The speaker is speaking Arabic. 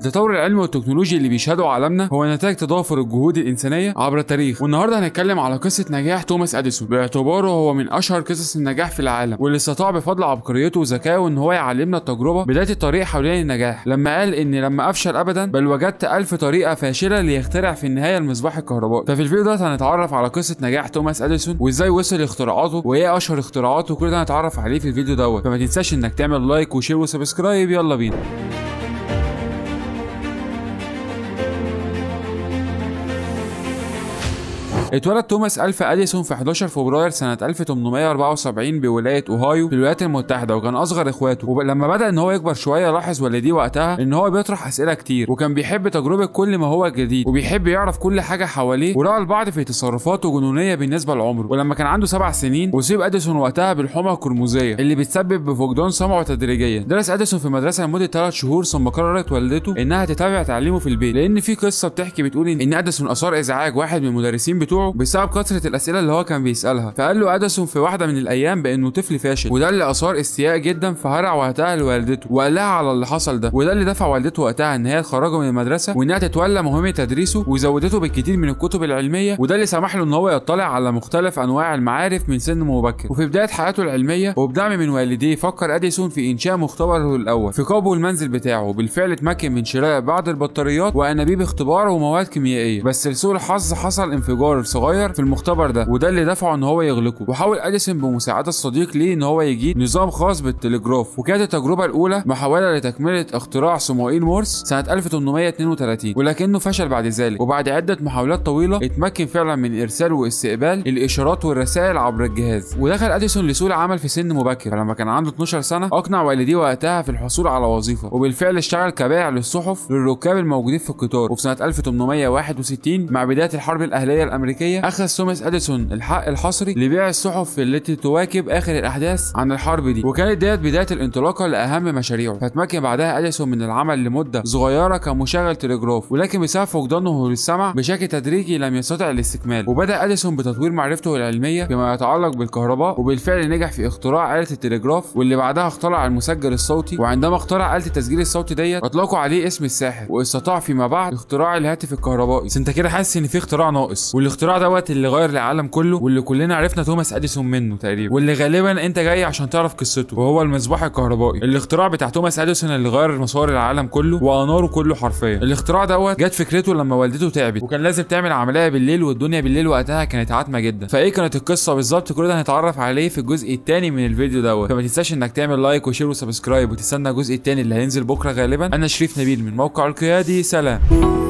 التطور العلمي والتكنولوجي اللي بيشهده عالمنا هو نتاج تضافر الجهود الانسانيه عبر التاريخ والنهارده هنتكلم على قصه نجاح توماس اديسون باعتباره هو من اشهر قصص النجاح في العالم واللي استطاع بفضل عبقريته وذكائه ان هو يعلمنا التجربه بدايه الطريق حولين النجاح لما قال ان لما افشل ابدا بل وجدت ألف طريقه فاشله ليخترع في النهايه المصباح الكهربائي ففي الفيديو ده هنتعرف على قصه نجاح توماس اديسون وازاي وصل لاختراعاته وايه اشهر اختراعاته كل ده هنتعرف عليه في الفيديو دوت فما تنساش انك تعمل لايك وشير وسبسكرايب يلا بينا اتولد توماس ألف أديسون في 11 فبراير سنة 1874 بولاية أوهايو في الولايات المتحدة وكان أصغر إخواته ولما بدأ إن هو يكبر شوية لاحظ والديه وقتها إن هو بيطرح أسئلة كتير وكان بيحب تجربة كل ما هو جديد وبيحب يعرف كل حاجة حواليه ورأى البعض في تصرفاته جنونية بالنسبة لعمره ولما كان عنده سبع سنين أصيب أديسون وقتها بالحمى القرمزية اللي بتسبب بفقدان سمعه تدريجيا درس أديسون في مدرسة لمدة 3 شهور ثم قررت والدته إنها تتابع تعليمه في البيت لأن في قصة بتحكي بتقول إن أديسون أثار إزعاج واحد من المدرسين بتوع بتوعه بسبب كثره الاسئله اللي هو كان بيسالها فقال له اديسون في واحده من الايام بانه طفل فاشل وده اللي اثار استياء جدا فهرع وقتها لوالدته وقال لها على اللي حصل ده وده اللي دفع والدته وقتها ان هي تخرجه من المدرسه وانها تتولى مهمه تدريسه وزودته بالكثير من الكتب العلميه وده اللي سمح له ان هو يطلع على مختلف انواع المعارف من سن مبكر وفي بدايه حياته العلميه وبدعم من والديه فكر اديسون في انشاء مختبره الاول في قبو المنزل بتاعه بالفعل اتمكن من شراء بعض البطاريات وانابيب اختبار ومواد كيميائيه بس لسوء الحظ حصل انفجار مكتب صغير في المختبر ده وده اللي دفعه ان هو يغلقه وحاول اديسون بمساعده صديق ليه ان هو يجيد نظام خاص بالتلجراف وكانت التجربه الاولى محاوله لتكمله اختراع صموئيل مورس سنه 1832 ولكنه فشل بعد ذلك وبعد عده محاولات طويله اتمكن فعلا من ارسال واستقبال الاشارات والرسائل عبر الجهاز ودخل اديسون لسوق العمل في سن مبكر فلما كان عنده 12 سنه اقنع والديه وقتها في الحصول على وظيفه وبالفعل اشتغل كبائع للصحف للركاب الموجودين في القطار وفي سنه 1861 مع بدايه الحرب الاهليه الامريكيه الأمريكية أخذ توماس أديسون الحق الحصري لبيع الصحف التي تواكب آخر الأحداث عن الحرب دي وكانت ديت بداية الانطلاقة لأهم مشاريعه فتمكن بعدها أديسون من العمل لمدة صغيرة كمشغل تلغراف ولكن بسبب فقدانه للسمع بشكل تدريجي لم يستطع الاستكمال وبدأ أديسون بتطوير معرفته العلمية فيما يتعلق بالكهرباء وبالفعل نجح في اختراع آلة التلغراف واللي بعدها اخترع المسجل الصوتي وعندما اخترع آلة التسجيل الصوتي ديت أطلقوا عليه اسم الساحر واستطاع فيما بعد اختراع الهاتف الكهربائي بس انت كده حاسس ان في اختراع ناقص والاختراع الاختراع دوت اللي غير العالم كله واللي كلنا عرفنا توماس اديسون منه تقريبا واللي غالبا انت جاي عشان تعرف قصته وهو المصباح الكهربائي الاختراع بتاع توماس اديسون اللي غير مسار العالم كله واناره كله حرفيا الاختراع دوت جت فكرته لما والدته تعبت وكان لازم تعمل عمليه بالليل والدنيا بالليل وقتها كانت عتمه جدا فايه كانت القصه بالظبط كل ده هنتعرف عليه في الجزء الثاني من الفيديو دوت فما تنساش انك تعمل لايك وشير وسبسكرايب وتستنى الجزء الثاني اللي هينزل بكره غالبا انا شريف نبيل من موقع القيادي سلام